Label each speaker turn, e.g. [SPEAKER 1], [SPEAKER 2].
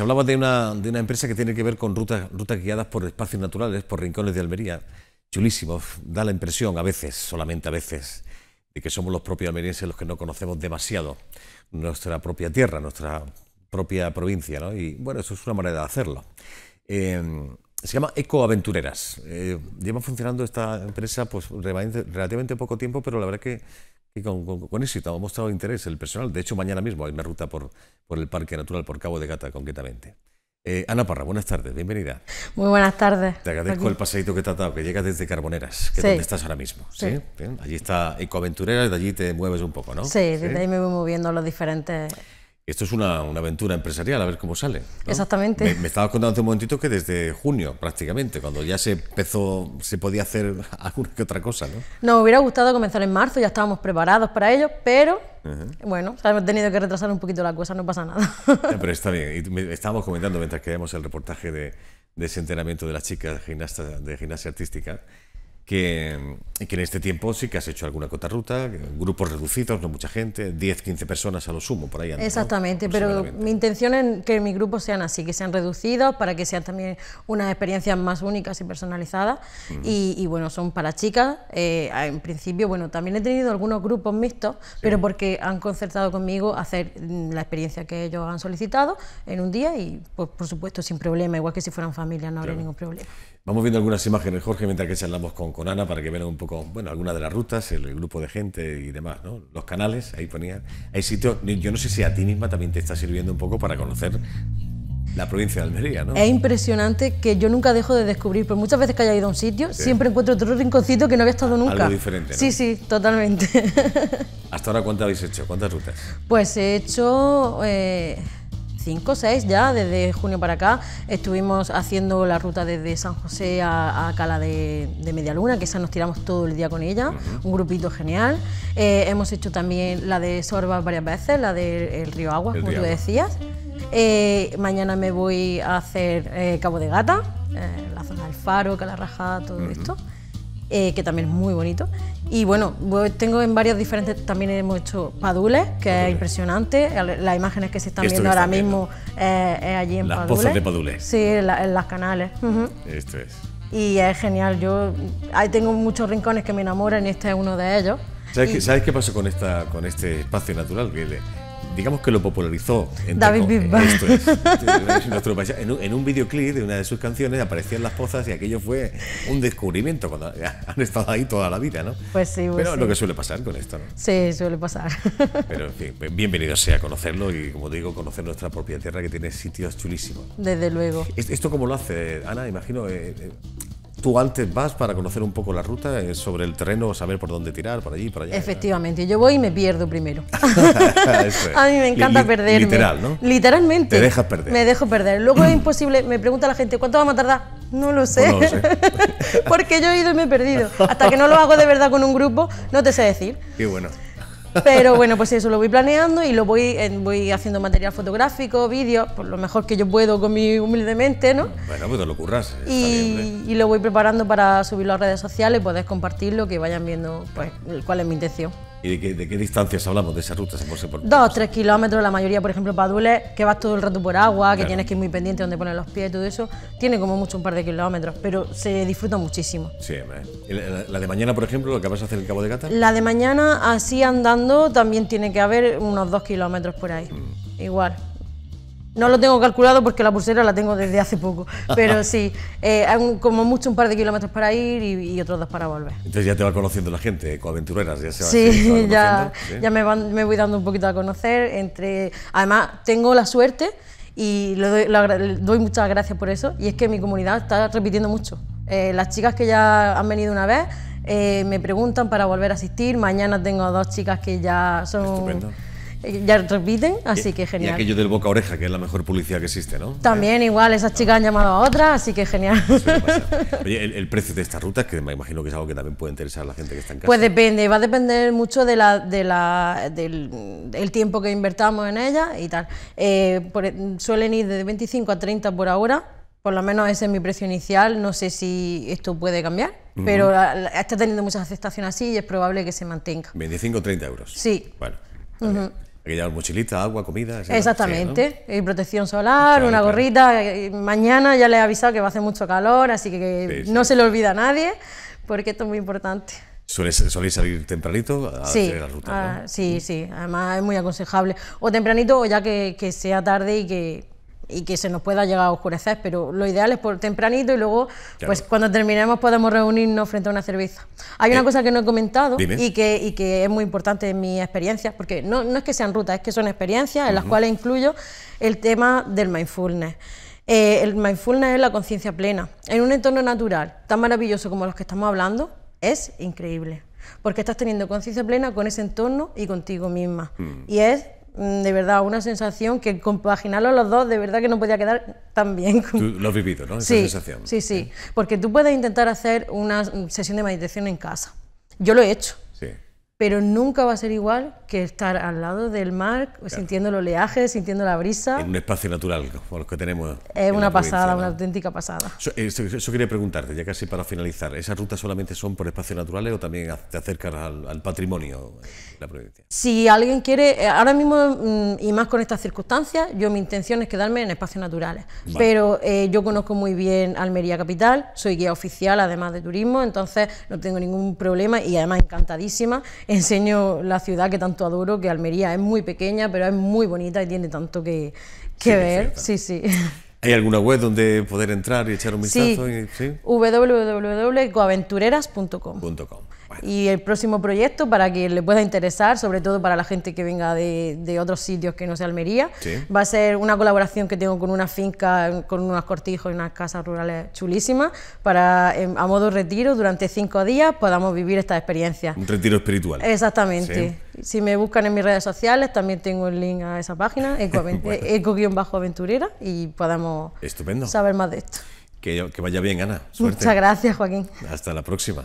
[SPEAKER 1] Se hablaba de una, empresa que tiene que ver con rutas, guiadas por espacios naturales, por rincones de Almería. Chulísimo, da la impresión a veces, solamente a veces, de que somos los propios almerienses los que no conocemos demasiado nuestra propia tierra, nuestra propia provincia, Y bueno, eso es una manera de hacerlo. Em, se llama Ecoaventureras. Eh, lleva funcionando esta empresa pues relativamente poco tiempo, pero la verdad es que con, éxito ha mostrado interés el personal. De hecho, mañana mismo hay una ruta por, por el Parque Natural, por Cabo de Gata concretamente. Eh, Ana Parra, buenas tardes, bienvenida.
[SPEAKER 2] Muy buenas tardes. Te agradezco el
[SPEAKER 1] paseíto que te has dado, que llegas desde Carboneras, que es donde estás ahora mismo. Allí está Ecoaventurera y de allí te mueves un poco, ¿no? Sí, desde ahí
[SPEAKER 2] me voy moviendo los diferentes
[SPEAKER 1] esto es una, una, aventura empresarial, a ver cómo sale.
[SPEAKER 2] Exactamente. Me,
[SPEAKER 1] estabas contando hace un momentito que desde junio, prácticamente, cuando ya se empezó, se podía hacer alguna que otra cosa, ¿no?
[SPEAKER 2] Nos hubiera gustado comenzar en marzo, ya estábamos preparados para ello, pero bueno, hemos tenido que retrasar un poquito la cosa, no pasa nada.
[SPEAKER 1] pero está bien, y me, estábamos comentando mientras que veíamos el reportaje de, de, ese entrenamiento de las chicas gimnasta, de gimnasia artística. Mm, que, en este tiempo sí que has hecho alguna cota ruta, grupos reducidos, no mucha gente, 10, 15 personas a lo sumo, por ahí. Exactamente,
[SPEAKER 2] pero mi intención es que mis grupos sean así, que sean reducidos, para que sean también unas experiencias más únicas y personalizadas. y, bueno, son para chicas, eh, en principio, bueno, también he tenido algunos grupos mixtos, pero porque han concertado conmigo hacer mm, la experiencia que ellos han solicitado en un día y, pues, por supuesto, sin problema, igual que si fueran familia, no habría ningún problema.
[SPEAKER 1] Vamos viendo algunas imágenes, Jorge, mientras que charlamos con, con Ana para que vean un poco, bueno, algunas de las rutas, el, grupo de gente y demás, ¿no? Los canales, ahí ponían. Hay sitios, yo no sé si a ti misma también te está sirviendo un poco para conocer la provincia de Almería, ¿no? Es
[SPEAKER 2] impresionante que yo nunca dejo de descubrir, pues muchas veces que haya ido a un sitio, siempre encuentro otro rinconcito que no había estado nunca. Algo diferente. ¿no? Sí, sí, totalmente.
[SPEAKER 1] ¿Hasta ahora cuántas habéis hecho? ¿Cuántas rutas?
[SPEAKER 2] Pues he hecho. Eh, 5 o 6 ya, desde junio para acá, estuvimos haciendo la ruta desde San José a, Cala de, Medialuna, que esa nos tiramos todo el día con ella, un grupito genial. Eh, hemos hecho también la de Sorba varias veces, la del río Aguas, como tú decías. Eh, mañana me voy a hacer eh, Cabo de Gata, eh, la zona del Faro, Rajada todo esto. Eh, que también es muy bonito. Y bueno, tengo en varias diferentes, también hemos hecho padules, que es impresionante. Las imágenes que se están viendo ahora mismo eh, es allí en las pozas de padules. Sí, en, las canales. Esto es. Y es genial, yo ahí tengo muchos rincones que me enamoran y este es uno de ellos. ¿Sabes, qué, ¿sabes
[SPEAKER 1] pasó con, esta, con este espacio natural? Que le, digamos que lo popularizó. David Bisbal. Eh, en, un, en videoclip de una de sus canciones aparecían las pozas y aquello fue un descubrimiento cuando han estado ahí toda la vida, ¿no?
[SPEAKER 2] Pues sí, pues Pero lo que
[SPEAKER 1] suele pasar con esto, ¿no?
[SPEAKER 2] Sí, suele pasar.
[SPEAKER 1] Pero en fin, bienvenido sea a conocerlo y como digo, conocer nuestra propia tierra que tiene sitios chulísimos.
[SPEAKER 2] Desde luego.
[SPEAKER 1] ¿Esto cómo lo hace, Ana? Imagino. Eh, eh, tú antes vas para conocer un poco la ruta eh, sobre el terreno, saber por dónde tirar, por allí, por allá.
[SPEAKER 2] Efectivamente, yo voy y me pierdo primero. A mí me encanta perder. perderme. Literal, ¿no? Literalmente. Te dejas perder. Me dejo perder. Luego es mm. imposible, me pregunta la gente, ¿cuánto vamos a tardar? No lo sé. no lo sé. Porque yo he ido y me he perdido. Hasta que no lo hago de verdad con un grupo, no te sé decir. Y bueno. Pero bueno, pues eso lo voy planeando y lo voy, voy haciendo material fotográfico, vídeo, por lo mejor que yo puedo con mi humildemente, ¿no?
[SPEAKER 1] Bueno, pues te lo curras.
[SPEAKER 2] Y, lo voy preparando para subirlo a redes sociales, poder compartirlo, que vayan viendo pues, cuál es mi intención.
[SPEAKER 1] ¿Y de qué, distancias hablamos de esa ruta? Dos
[SPEAKER 2] o tres kilómetros, la mayoría, por ejemplo, Padules, que vas todo el rato por agua, que tienes que ir muy pendiente donde pones los pies, y todo eso, tiene como mucho un par de kilómetros, pero se disfruta muchísimo.
[SPEAKER 1] Sí, eh. la, la de mañana, por ejemplo, lo que vas a hacer el Cabo de Gata.
[SPEAKER 2] La de mañana, así andando, también tiene que haber unos dos kilómetros por ahí, mm. igual. No lo tengo calculado porque la pulsera la tengo desde hace poco, pero sí, eh, como mucho un par de kilómetros para ir y, otros dos para volver.
[SPEAKER 1] Entonces ya te va conociendo la gente, coaventureras, ya se va Sí, ya, ya
[SPEAKER 2] me, voy dando un poquito a conocer. entre Además, tengo la suerte y le doy, muchas gracias por eso, y es que mi comunidad está repitiendo mucho. Eh, las chicas que ya han venido una vez eh, me preguntan para volver a asistir, mañana tengo dos chicas que ya son... Eh, ya repiten, así que genial. Y aquello
[SPEAKER 1] del boca oreja, que es la mejor publicidad que existe, ¿no? También,
[SPEAKER 2] eh, igual, esas chicas han llamado a otras, así que genial.
[SPEAKER 1] el, precio de estas rutas, que me imagino que es algo que también puede interesar a la gente que está en pues casa. Pues
[SPEAKER 2] depende, va a depender mucho de la, de la, del, tiempo que invertamos en ellas y tal. Eh, e, suelen ir de 25 a 30 por hora, por lo menos ese es mi precio inicial, no sé si esto puede cambiar, pero está teniendo mucha aceptación así y es probable que se mantenga.
[SPEAKER 1] 25 o 30 euros. Sí. Bueno. Hay que llevar mochilita, agua, comida. Exactamente,
[SPEAKER 2] y protección solar, una gorrita. Eh, mañana ya le he avisado que va a hacer mucho calor, así que no se le olvida a nadie, porque esto es muy importante.
[SPEAKER 1] suele salir tempranito a hacer la ruta?
[SPEAKER 2] Sí, sí, además es muy aconsejable. O tempranito o ya que sea tarde y que y que se nos pueda llegar a oscurecer, pero lo ideal es por tempranito y luego, pues cuando terminemos podemos reunirnos frente a una cerveza. Hay una eh, cosa que no he comentado y que, que, es muy importante en mi experiencias, porque no, es que sean rutas, es que son experiencias en las cuales incluyo el tema del mindfulness. Eh, el mindfulness es la conciencia plena. En un entorno natural tan maravilloso como los que estamos hablando, es increíble. Porque estás teniendo conciencia plena con ese entorno y contigo misma. Mm. Y es Mm, de verdad, una sensación que compaginarlo los dos, de verdad que no podía quedar tan bien. Tú
[SPEAKER 1] lo has vivido, ¿no? sí, Sí,
[SPEAKER 2] sí, porque tú puedes intentar hacer una sesión de meditación en casa. Yo lo he hecho. Sí pero nunca va a ser igual que estar al lado del mar, sintiendo el oleaje, sintiendo la brisa. En
[SPEAKER 1] un espacio natural como los que tenemos. Es una pasada, una
[SPEAKER 2] auténtica pasada.
[SPEAKER 1] Eh, eso, quería preguntarte, ya casi para finalizar, ¿esas rutas solamente son por espacios naturales o también te acercas al, patrimonio de la provincia?
[SPEAKER 2] Si alguien quiere, eh, ahora mismo mm, y más con estas circunstancias, yo mi intención es quedarme en espacios naturales, pero eh, yo conozco muy bien Almería Capital, soy guía oficial además de turismo, entonces no tengo ningún problema y además encantadísima enseño la ciudad que tanto adoro, que Almería es muy pequeña, pero es muy bonita y tiene tanto que, ver. Sí, sí.
[SPEAKER 1] ¿Hay alguna web donde poder entrar y echar un vistazo? Sí,
[SPEAKER 2] y el próximo proyecto, para que le pueda interesar, sobre todo para la gente que venga de, otros sitios que no sea Almería, va a ser una colaboración que tengo con una finca, con unos cortijos y unas casas rurales chulísimas, para em, a modo retiro, durante cinco días, podamos vivir esta experiencia. Un
[SPEAKER 1] retiro espiritual. Exactamente.
[SPEAKER 2] Si me buscan en mis redes sociales, también tengo el link a esa página, eh, eco-aventurera, y podamos saber más de esto.
[SPEAKER 1] Que, vaya bien, Ana. Muchas gracias, Joaquín. Hasta la próxima.